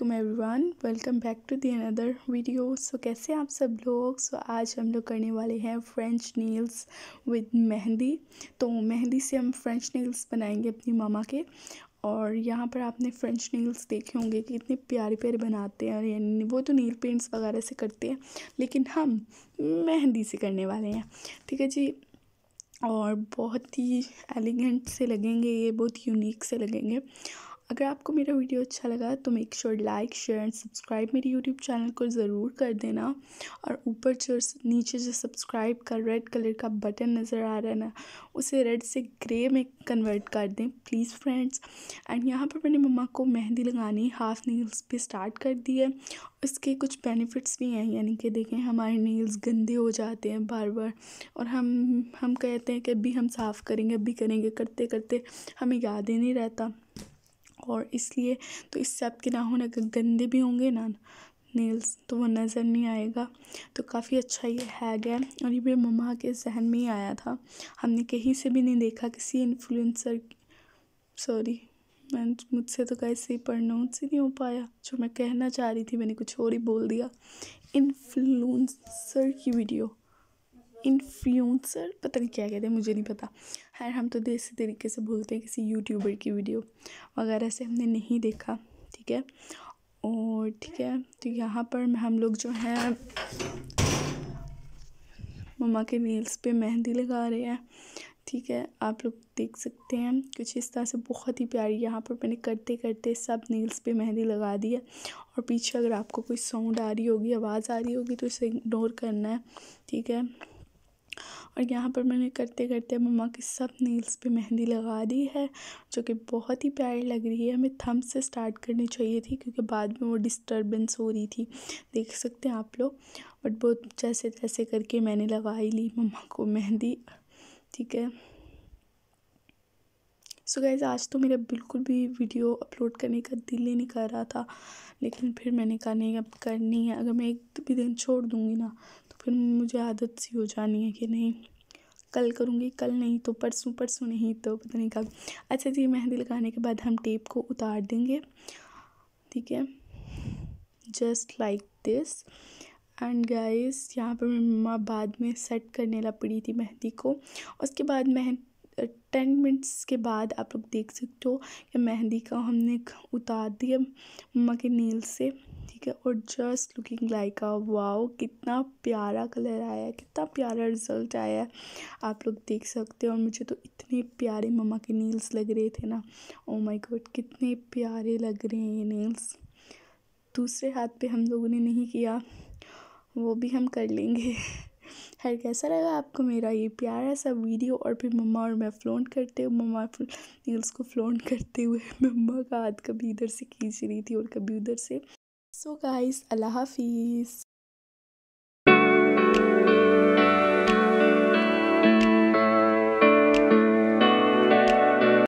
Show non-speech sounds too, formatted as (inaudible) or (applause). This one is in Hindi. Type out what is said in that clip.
वालेकुम everyone welcome back to the another video so कैसे आप सब लोग सो so, आज हम लोग करने वाले हैं फ्रेंच नील्स विद मेहंदी तो मेहंदी से हम फ्रेंच नील्स बनाएंगे अपनी मामा के और यहाँ पर आपने फ्रेंच नील्स देखे होंगे कि इतने प्यारे प्यारे बनाते हैं और यानी वो तो नील पेंट्स वगैरह से करते हैं लेकिन हम मेहंदी से करने वाले हैं ठीक है जी और बहुत ही एलिगेंट से लगेंगे ये बहुत यूनिक से लगेंगे अगर आपको मेरा वीडियो अच्छा लगा तो make sure like share and subscribe मेरे यूट्यूब चैनल को ज़रूर कर देना और ऊपर जो नीचे जो सब्सक्राइब का रेड कलर का बटन नज़र आ रहा है ना उसे रेड से ग्रे में कन्वर्ट कर दें प्लीज़ फ्रेंड्स एंड यहाँ पर मैंने मम्मा को मेहंदी लगानी हाफ नील्स पे स्टार्ट कर दी है इसके कुछ बेनिफिट्स भी हैं यानी कि देखें हमारे नील्स गंदे हो जाते हैं बार बार और हम हम कहते हैं कि अभी हम साफ़ करेंगे अभी करेंगे करते करते हमें याद ही नहीं रहता और इसलिए तो इससे आपके ना होने अगर गंदे भी होंगे ना नेल्स तो वो नज़र नहीं आएगा तो काफ़ी अच्छा ये हैग है और ये मेरे मम्मा के जहन में ही आया था हमने कहीं से भी नहीं देखा किसी इन्फ्लुएंसर सॉरी मैं मुझसे तो कैसे ही प्रनाउंस ही नहीं हो पाया जो मैं कहना चाह रही थी मैंने कुछ और ही बोल दिया इन्फ्लुएंसर की वीडियो इन्फ्लुएंसर पता नहीं क्या कहते हैं मुझे नहीं पता खैर हम तो देसी तरीके से बोलते हैं किसी यूट्यूबर की वीडियो वगैरह से हमने नहीं देखा ठीक है और ठीक है तो यहाँ पर हम लोग जो है मम्मा के नील्स पे मेहंदी लगा रहे हैं ठीक है आप लोग देख सकते हैं कुछ इस तरह से बहुत ही प्यारी यहाँ पर मैंने करते करते सब नील्स पे मेहंदी लगा दी है और पीछे अगर आपको कोई साउंड आ रही होगी आवाज़ आ रही होगी तो इसे इग्नोर करना है ठीक है और यहाँ पर मैंने करते करते मम्मा की सब नील्स पे मेहंदी लगा दी है जो कि बहुत ही प्यारी लग रही है हमें थम्स से स्टार्ट करनी चाहिए थी क्योंकि बाद में वो डिस्टर्बेंस हो रही थी देख सकते हैं आप लोग बट बहुत जैसे तैसे करके मैंने लगाई ली मम्मा को मेहंदी ठीक है सो so गैज़ आज तो मेरा बिल्कुल भी वीडियो अपलोड करने का दिल ही नहीं कर रहा था लेकिन फिर मैंने कहा नहीं अब करनी है अगर मैं एक भी दिन छोड़ दूँगी ना फिर मुझे आदत सी हो जानी है कि नहीं कल करूँगी कल नहीं तो परसों परसों नहीं तो पता नहीं कब अच्छा जी मेहंदी लगाने के बाद हम टेप को उतार देंगे ठीक है just like this and guys यहाँ पर मेरी मम्मा बाद में सेट करने लग पड़ी थी मेहंदी को उसके बाद मेह टेन मिनट्स के बाद आप लोग देख सकते हो कि मेहंदी का हमने उतार दिया मम्मा के नील से ठीक है और just looking like ah wow कितना प्यारा कलर आया है कितना प्यारा रिजल्ट आया है आप लोग देख सकते हो और मुझे तो इतने प्यारे मम्मा के नील्स लग रहे थे ना ओ माय गॉड कितने प्यारे लग रहे हैं ये नील्स दूसरे हाथ पे हम लोगों ने नहीं किया वो भी हम कर लेंगे (laughs) खैर कैसा लगा आपको मेरा ये प्यारा सा वीडियो और फिर मम्मा और मैं फ्लोट करते हुए मम्मा नील्स को फ्लोट करते हुए मम्मा (laughs) का हाथ कभी इधर से खींच रही थी और कभी उधर से So guys, Allah Hafiz.